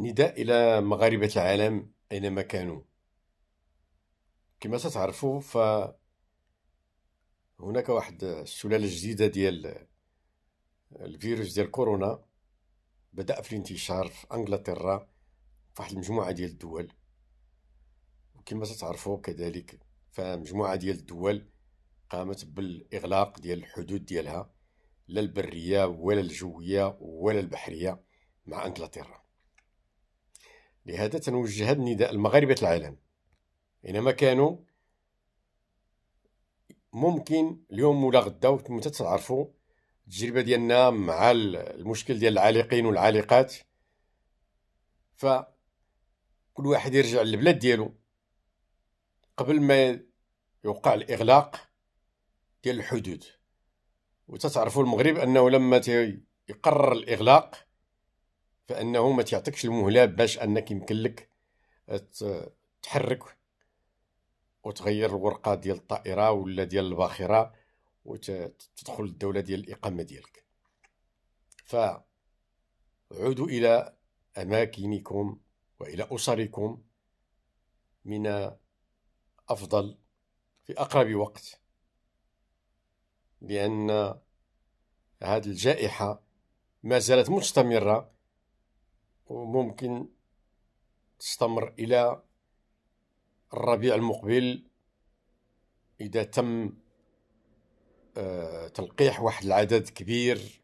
نداء إلى مغاربة العالم أينما كانوا كما ستعرفوا ف هناك واحد السلالة جديدة ديال الفيروس ديال كورونا بدأ في الانتشار في أنجلترا في واحد المجموعة ديال الدول وكما ستعرفوا كذلك فمجموعة ديال الدول قامت بالإغلاق ديال الحدود ديالها لا البرية ولا الجوية ولا البحرية مع أنجلترا لهذا تنوجه هذا النداء لمغاربة العالم اينما كانوا ممكن اليوم ولا غدا وانتم تعرفوا التجربه ديالنا مع المشكل ديال العالقين والعالقات ف كل واحد يرجع للبلاد ديالو قبل ما يوقع الاغلاق ديال الحدود وتتعرفوا المغرب انه لما يقرر الاغلاق فانه ما تعطيكش المهله باش انك يمكن لك تحرك وتغير الورقه ديال الطائره ولا ديال الباخره وتدخل الدوله ديال الاقامه ديالك فعودوا الى اماكنكم والى اسركم من افضل في اقرب وقت لان هذه الجائحه ما زالت مستمره وممكن تستمر إلى الربيع المقبل إذا تم آه، تلقيح واحد العدد كبير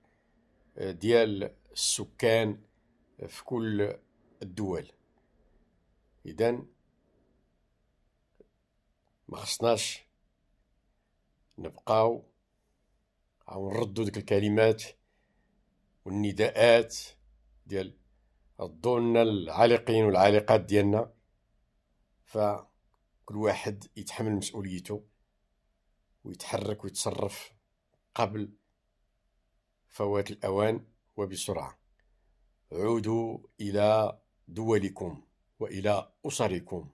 آه، ديال السكان في كل الدول إذا ما خصناش نبقاو أو نردو ديك الكلمات والنداءات ديال ضلنا العالقين والعالقات ديالنا فكل واحد يتحمل مسؤوليته ويتحرك ويتصرف قبل فوات الأوان وبسرعة عودوا إلى دولكم وإلى أسركم